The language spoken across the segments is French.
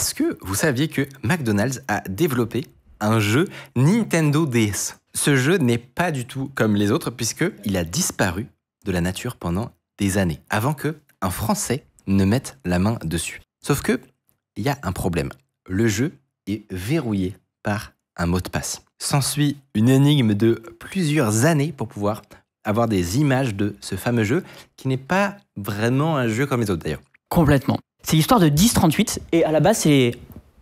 Est-ce que vous saviez que McDonald's a développé un jeu Nintendo DS Ce jeu n'est pas du tout comme les autres puisqu'il a disparu de la nature pendant des années, avant que un Français ne mette la main dessus. Sauf que, il y a un problème. Le jeu est verrouillé par un mot de passe. S'ensuit une énigme de plusieurs années pour pouvoir avoir des images de ce fameux jeu qui n'est pas vraiment un jeu comme les autres d'ailleurs. Complètement. C'est l'histoire de 1038 et à la base c'est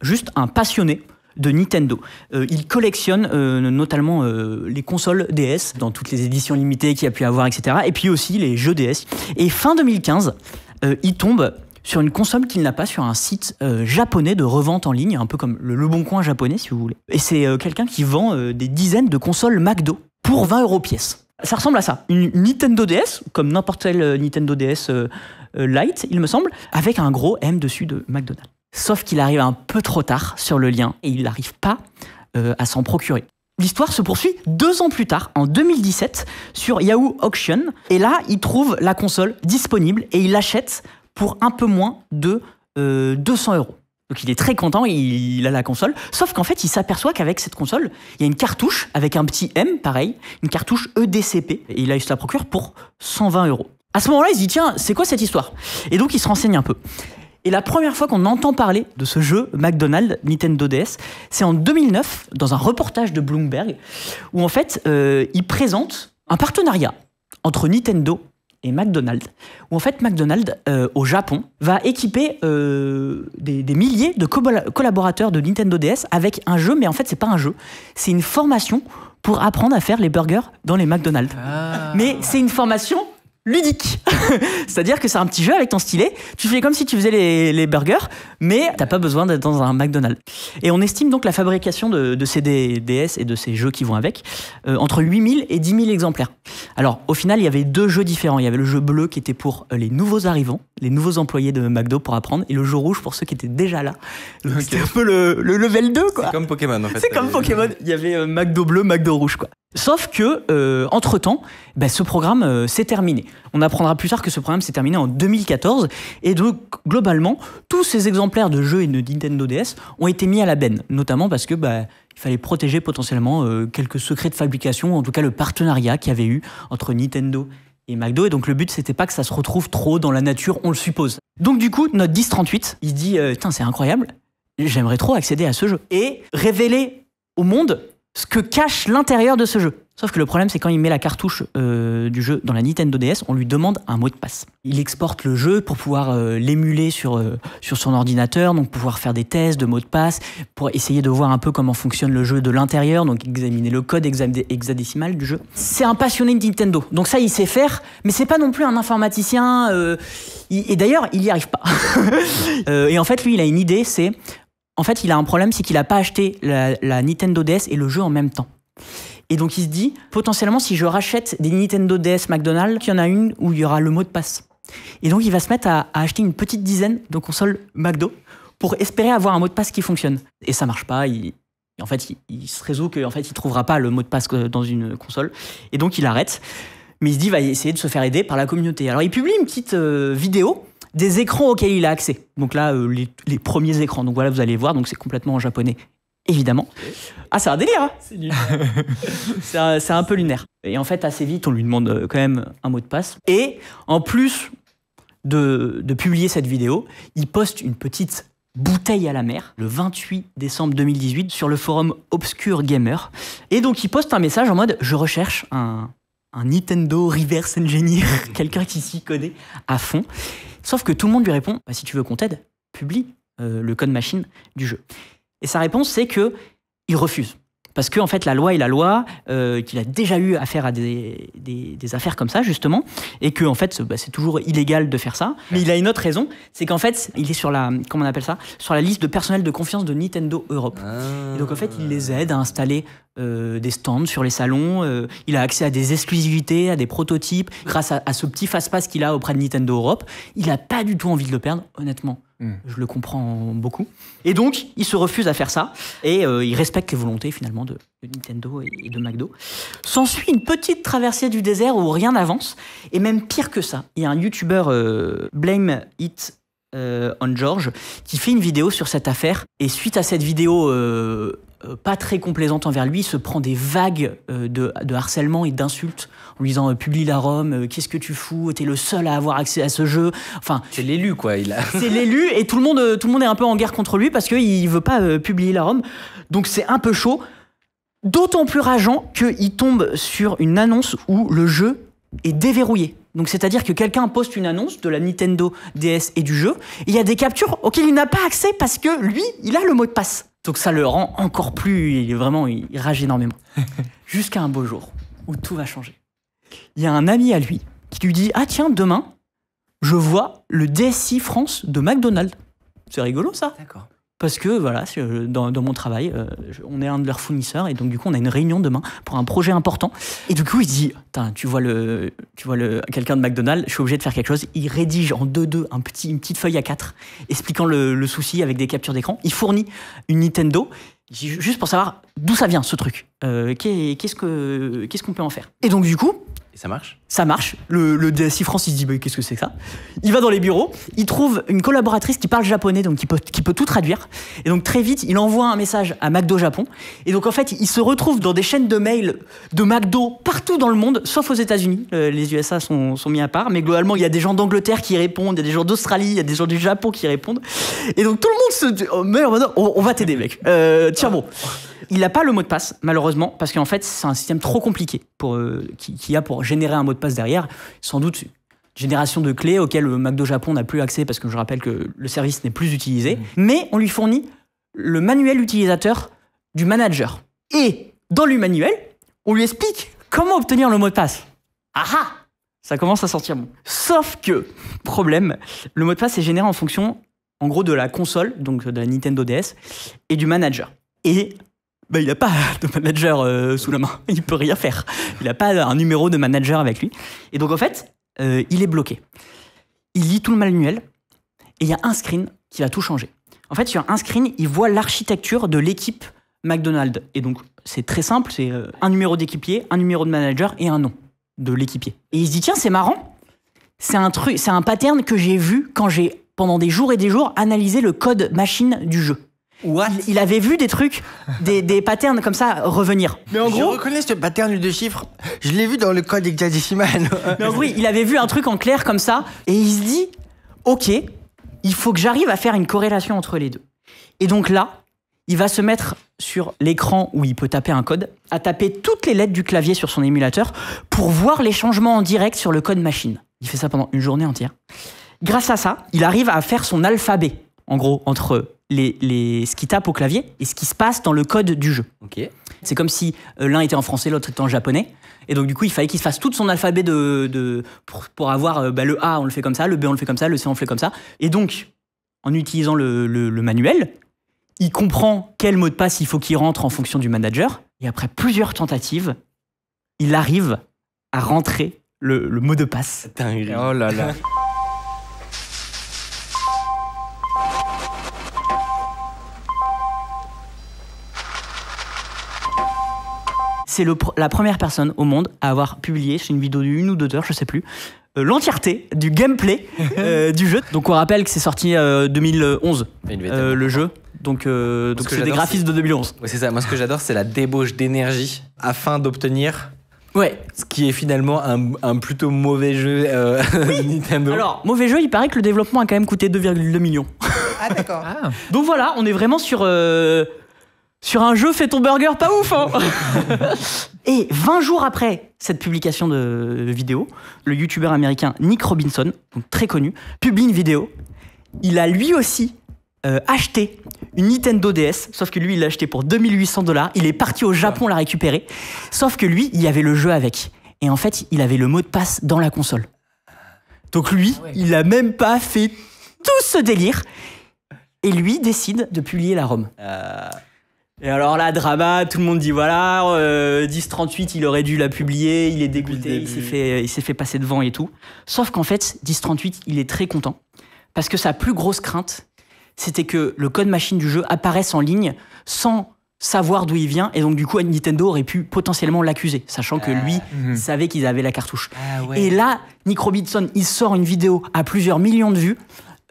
juste un passionné de Nintendo. Euh, il collectionne euh, notamment euh, les consoles DS dans toutes les éditions limitées qu'il a pu avoir, etc. Et puis aussi les jeux DS. Et fin 2015, il tombe sur une console qu'il n'a pas sur un site japonais de revente en ligne, un peu comme le, le Coin japonais si vous voulez. Et c'est quelqu'un qui vend des dizaines de consoles McDo pour 20 euros pièce ça ressemble à ça. Une Nintendo DS, comme n'importe quelle euh, Nintendo DS euh, euh, Lite, il me semble, avec un gros M dessus de McDonald's. Sauf qu'il arrive un peu trop tard sur le lien et il n'arrive pas à s'en procurer. L'histoire se poursuit deux ans plus tard, en 2017, sur Yahoo Auction. Et là, il trouve la console disponible et il l'achète pour un peu moins de 200 euros. Donc il est très content, il a la console, sauf qu'en fait il s'aperçoit qu'avec cette console, il y a une cartouche avec un petit M, pareil, une cartouche EDCP, et il, a, eu se la procure pour 120 euros. À ce moment-là, il se dit tiens, c'est quoi cette histoire Et donc il se renseigne un peu. Et la première fois qu'on entend parler de ce jeu McDonald's Nintendo DS, c'est en 2009 dans un reportage de Bloomberg où en fait euh, il présente un partenariat entre Nintendo et McDonald's, où en fait McDonald's euh, au Japon va équiper euh, des, milliers de collaborateurs de Nintendo DS avec un jeu, mais en fait c'est pas un jeu, c'est une formation pour apprendre à faire les burgers dans les McDonald's. Ah. Mais c'est une formation ludique. C'est-à-dire que c'est un petit jeu avec ton stylet, tu fais comme si tu faisais les, burgers, mais t'as pas besoin d'être dans un McDonald's. Et on estime donc la fabrication de, ces DS et de ces jeux qui vont avec euh, entre 8000 et 10 000 exemplaires. Alors au final, il y avait deux jeux différents. Il y avait le jeu bleu qui était pour euh, les nouveaux arrivants, les nouveaux employés de McDo pour apprendre, et le jeu rouge pour ceux qui étaient déjà là. C'était un peu le, level 2 quoi. C'est comme Pokémon en fait. C'est comme Pokémon, il y avait euh, McDo bleu, McDo rouge quoi. Sauf que, euh, entre-temps, bah, ce programme euh, s'est terminé. On apprendra plus tard que ce programme s'est terminé en 2014, et donc, globalement, tous ces exemplaires de jeux et de Nintendo DS ont été mis à la benne, notamment parce que bah, il fallait protéger potentiellement euh, quelques secrets de fabrication, en tout cas le partenariat qu'il y avait eu entre Nintendo et McDo, et donc le but c'était pas que ça se retrouve trop dans la nature, on le suppose. Donc du coup, notre 1038, il dit, tiens, c'est incroyable, j'aimerais trop accéder à ce jeu, et révéler au monde ce que cache l'intérieur de ce jeu. Sauf que le problème, c'est quand il met la cartouche euh, du jeu dans la Nintendo DS, on lui demande un mot de passe. Il exporte le jeu pour pouvoir euh, l'émuler sur, euh, sur son ordinateur, donc pouvoir faire des tests de mots de passe, pour essayer de voir un peu comment fonctionne le jeu de l'intérieur, donc examiner le code hexadécimal du jeu. C'est un passionné de Nintendo, donc ça, il sait faire, mais c'est pas non plus un informaticien. et d'ailleurs, il n'y arrive pas. et en fait, lui, il a une idée, c'est en fait, il a un problème, c'est qu'il n'a pas acheté la, Nintendo DS et le jeu en même temps. Et donc il se dit, potentiellement, si je rachète des Nintendo DS McDonald's, il y en a une où il y aura le mot de passe. Et donc il va se mettre à, acheter une petite dizaine de consoles McDo pour espérer avoir un mot de passe qui fonctionne. Et ça marche pas. Il, en fait, il, se résout qu'en fait, il trouvera pas le mot de passe dans une console. Et donc il arrête. Mais il se dit, va essayer de se faire aider par la communauté. Alors il publie une petite euh, vidéo des écrans auxquels il a accès. Donc là, euh, les, premiers écrans. Donc voilà, vous allez voir, donc c'est complètement en japonais, évidemment. Ah, c'est un délire hein. C'est un, peu lunaire. Et en fait, assez vite, on lui demande euh, quand même un mot de passe. Et en plus de, publier cette vidéo, il poste une petite bouteille à la mer le 28 décembre 2018 sur le forum Obscure Gamer. Et donc il poste un message en mode je recherche un, un Nintendo Reverse Engineer, quelqu'un qui s'y connaît à fond. Sauf que tout le monde lui répond bah, si tu veux qu'on t'aide, publie euh, le code machine du jeu. Et sa réponse, c'est que il refuse. Parce que, fait, la loi est la loi, euh, qu'il a déjà eu affaire à des, affaires comme ça, justement, et que, en fait, bah, c'est toujours illégal de faire ça. Mais il a une autre raison, c'est qu'en fait, il est sur la, comment on appelle ça, sur la liste de personnel de confiance de Nintendo Europe. donc, en fait, il les aide à installer euh, des stands sur les salons, euh, il a accès à des exclusivités, à des prototypes, grâce à, ce petit fast-pass qu'il a auprès de Nintendo Europe. Il n'a pas du tout envie de le perdre, honnêtement. Hmm. Je le comprends beaucoup. Et donc, il se refuse à faire ça et euh, il respecte les volontés finalement de, Nintendo et, de McDo. S'ensuit une petite traversée du désert où rien n'avance et même pire que ça. Il y a un YouTuber, euh, Blame It euh, on George qui fait une vidéo sur cette affaire et suite à cette vidéo euh, pas très complaisante envers lui, se prend des vagues euh, de, harcèlement et d'insultes en lui disant euh, publie la Rome, qu'est-ce que tu fous, t'es le seul à avoir accès à ce jeu. Enfin, c'est l'élu quoi, il a... c'est l'élu et tout le monde, tout le monde est un peu en guerre contre lui parce qu'il veut pas publier la Rome, donc c'est un peu chaud. D'autant plus rageant qu'il tombe sur une annonce où le jeu est déverrouillé. Donc c'est-à-dire que quelqu'un poste une annonce de la Nintendo DS et du jeu, il y a des captures auxquelles il n'a pas accès parce que lui, il a le mot de passe. Donc ça le rend encore plus, il est vraiment, il rage énormément. Jusqu'à un beau jour où tout va changer. Il y a un ami à lui qui lui dit Ah tiens, demain, je vois le DSI France de McDonald's. C'est rigolo ça. D'accord parce que voilà, euh, dans, mon travail, euh, on est un de leurs fournisseurs et donc du coup on a une réunion demain pour un projet important. Et du coup il dit, tu vois le, tu vois le quelqu'un de McDonald's, je suis obligé de faire quelque chose. Il rédige en deux 2 un petit, une petite feuille à 4 expliquant le, souci avec des captures d'écran. Il fournit une Nintendo juste pour savoir d'où ça vient ce truc, euh, qu'est-ce qu'on peut en faire. Et donc du coup, et ça marche ça marche. Le, DSI France, il se dit qu'est-ce que c'est que ça Il va dans les bureaux, il trouve une collaboratrice qui parle japonais, donc qui peut, tout traduire. Et donc très vite, il envoie un message à McDo Japon. Et donc en fait, il se retrouve dans des chaînes de mails de McDo partout dans le monde, sauf aux États-Unis. Euh, les USA sont, mis à part. Mais globalement, il y a des gens d'Angleterre qui répondent, il y a des gens d'Australie, il y a des gens du Japon qui répondent. Et donc tout le monde se dit oh, on, va t'aider, mec. Euh, tiens bon. Il n'a pas le mot de passe, malheureusement, parce qu'en fait, c'est un système trop compliqué pour, y euh, qui, qui a pour générer un mot de passe passe derrière, sans doute génération de clés auxquelles MacDo Japon n'a plus accès parce que je rappelle que le service n'est plus utilisé, mm. mais on lui fournit le manuel utilisateur du manager. Et dans le manuel, on lui explique comment obtenir le mot de passe. Ah, ah Ça commence à sortir bon. Sauf que, problème, le mot de passe est généré en fonction, en gros, de la console, donc de la Nintendo DS, et du manager. Et bah, il n'a pas de manager euh, sous la main. Il peut rien faire. Il n'a pas un numéro de manager avec lui. Et donc, en fait, euh, il est bloqué. Il lit tout le manuel et il y a un screen qui va tout changer. En fait, sur un screen, il voit l'architecture de l'équipe McDonald's. Et donc, c'est très simple c'est euh, un numéro d'équipier, un numéro de manager et un nom de l'équipier. Et il se dit tiens, c'est marrant. C'est un truc, c'est un pattern que j'ai vu quand j'ai pendant des jours et des jours analysé le code machine du jeu il, avait vu des trucs, des, des patterns comme ça revenir. Mais en gros, je reconnais ce pattern de chiffres. Je l'ai vu dans le code hexadécimal. Mais en il avait vu un truc en clair comme ça et il se dit OK, il faut que j'arrive à faire une corrélation entre les deux. Et donc là, il va se mettre sur l'écran où il peut taper un code, à taper toutes les lettres du clavier sur son émulateur pour voir les changements en direct sur le code machine. Il fait ça pendant une journée entière. Grâce à ça, il arrive à faire son alphabet, en gros, entre les, ce qui tape au clavier et ce qui se passe dans le code du jeu. C'est comme si euh, l'un était en français, l'autre était en japonais. Et donc, du coup, il fallait qu'il fasse tout son alphabet de, pour, avoir euh, bah, le A, on le fait comme ça, le B, on le fait comme ça, le C, on le fait comme ça. Et donc, en utilisant le, manuel, il comprend quel mot de passe il faut qu'il rentre en fonction du manager. Et après plusieurs tentatives, il arrive à rentrer le, mot de passe. Oh là là. c'est la première personne au monde à avoir publié, c'est une vidéo d'une ou deux heures, je sais plus, euh, l'entièreté du gameplay euh, du jeu. Donc on rappelle que c'est sorti en euh, 2011, le jeu. Donc donc c'est des graphismes de 2011. c'est ça. Moi ce que j'adore c'est la débauche d'énergie afin d'obtenir Ouais. Ce qui est finalement un, plutôt mauvais jeu Nintendo. Alors, mauvais jeu, il paraît que le développement a quand même coûté 2,2 millions. Ah, d'accord. Donc voilà, on est vraiment sur sur un jeu fais ton burger pas ouf. Hein. et 20 jours après cette publication de vidéo, le YouTuber américain Nick Robinson, très connu, publie une vidéo. Il a lui aussi euh, acheté une Nintendo DS, sauf que lui il l'a acheté pour 2800 dollars, il est parti au Japon la récupérer, sauf que lui il y avait le jeu avec. Et en fait il avait le mot de passe dans la console. Donc lui ah il n'a même pas fait tout ce délire. Et lui décide de publier la ROM. Euh, et alors là, drama, tout le monde dit voilà, 1038, euh, il aurait dû la publier, il est dégoûté, il s'est fait, passer devant et tout. Sauf qu'en fait, 1038, il est très content parce que sa plus grosse crainte, c'était que le code machine du jeu apparaisse en ligne sans savoir d'où il vient et donc du coup Nintendo aurait pu potentiellement l'accuser sachant que lui ah, mhm. savait qu'ils avaient la cartouche ah et là Nick Robinson il sort une vidéo à plusieurs millions de vues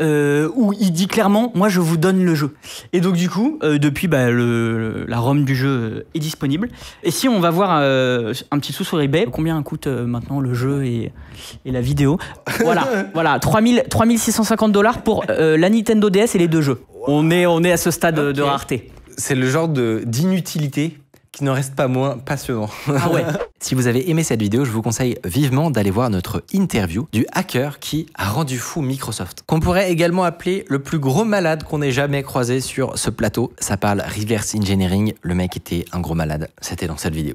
euh, où il dit clairement moi je vous donne le jeu. Et donc du coup euh, depuis bah, le, la ROM du jeu euh, est disponible. Et si on va voir un petit sou sur eBay combien coûte maintenant le jeu et, la vidéo. Voilà voilà 3000 3650 dollars pour la Nintendo DS et les deux jeux. On est on est à ce stade de rareté. C'est le genre d'inutilité qui n'en reste pas moins passionnant. Ah ouais. si vous avez aimé cette vidéo, je vous conseille vivement d'aller voir notre interview du hacker qui a rendu fou Microsoft. Qu'on pourrait également appeler le plus gros malade qu'on ait jamais croisé sur ce plateau. Ça parle reverse engineering, le mec était un gros malade. C'était dans cette vidéo.